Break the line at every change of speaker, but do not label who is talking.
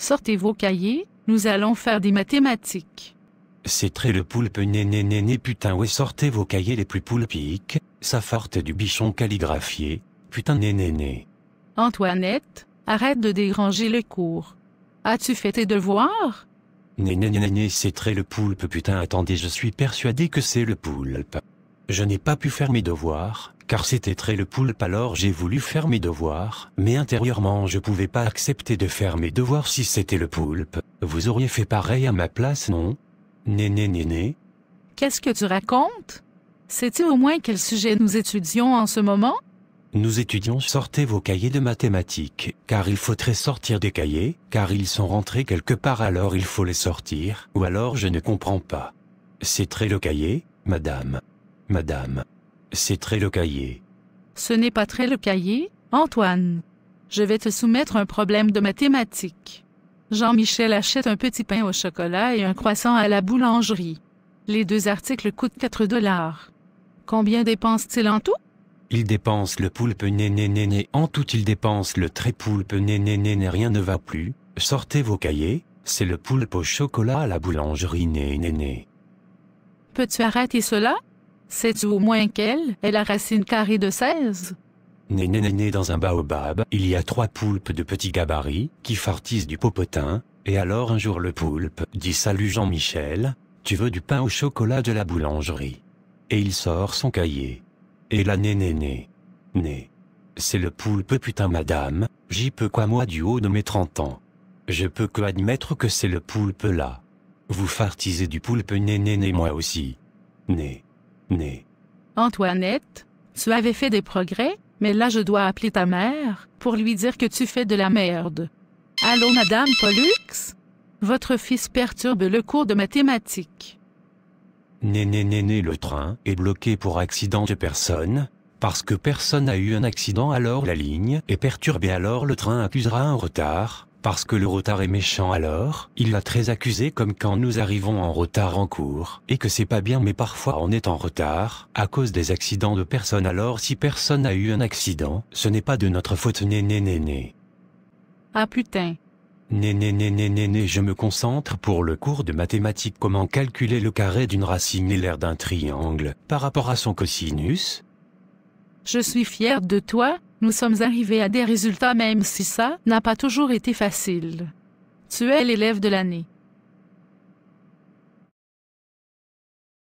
Sortez vos cahiers, nous allons faire des mathématiques.
C'est très le poulpe né né né putain ouais sortez vos cahiers les plus poulpiques, ça forte du bichon calligraphié, putain né né
Antoinette, arrête de déranger le cours. As-tu fait tes devoirs?
Né né c'est très le poulpe putain attendez je suis persuadé que c'est le poulpe. Je n'ai pas pu faire mes devoirs, car c'était très le poulpe alors j'ai voulu faire mes devoirs, mais intérieurement je pouvais pas accepter de faire mes devoirs si c'était le poulpe. Vous auriez fait pareil à ma place, non Né né
Qu'est-ce que tu racontes Sais-tu au moins quel sujet nous étudions en ce moment
Nous étudions sortez vos cahiers de mathématiques, car il faudrait sortir des cahiers, car ils sont rentrés quelque part alors il faut les sortir, ou alors je ne comprends pas. C'est très le cahier, madame. Madame, c'est très le cahier.
Ce n'est pas très le cahier, Antoine. Je vais te soumettre un problème de mathématiques. Jean-Michel achète un petit pain au chocolat et un croissant à la boulangerie. Les deux articles coûtent 4 dollars. Combien dépense-t-il en tout?
Il dépense le poulpe né né né en tout il dépense le très poulpe né né né rien ne va plus. Sortez vos cahiers, c'est le poulpe au chocolat à la boulangerie né né né.
Peux-tu arrêter cela? Sais-tu au moins quelle est la racine carrée de 16
Né, né, né, dans un baobab, il y a trois poulpes de petits gabarit, qui fartissent du popotin, et alors un jour le poulpe, dit salut Jean-Michel, tu veux du pain au chocolat de la boulangerie. Et il sort son cahier. Et la né né né. Né. C'est le poulpe putain madame, j'y peux quoi moi du haut de mes 30 ans. Je peux que admettre que c'est le poulpe là. Vous fartisez du poulpe né né né moi aussi. Né.
Antoinette, tu avais fait des progrès, mais là je dois appeler ta mère pour lui dire que tu fais de la merde. Allô, Madame Pollux? Votre fils perturbe le cours de mathématiques.
Né, né, né, né, le train est bloqué pour accident de personne. Parce que personne n'a eu un accident alors la ligne est perturbée alors le train accusera un retard. Parce que le retard est méchant alors, il l'a très accusé comme quand nous arrivons en retard en cours, et que c'est pas bien mais parfois on est en retard, à cause des accidents de personne. alors si personne a eu un accident, ce n'est pas de notre faute né né né né.
Ah putain.
Né né né né je me concentre pour le cours de mathématiques comment calculer le carré d'une racine et l'air d'un triangle, par rapport à son cosinus.
Je suis fier de toi, nous sommes arrivés à des résultats même si ça n'a pas toujours été facile. Tu es l'élève de l'année.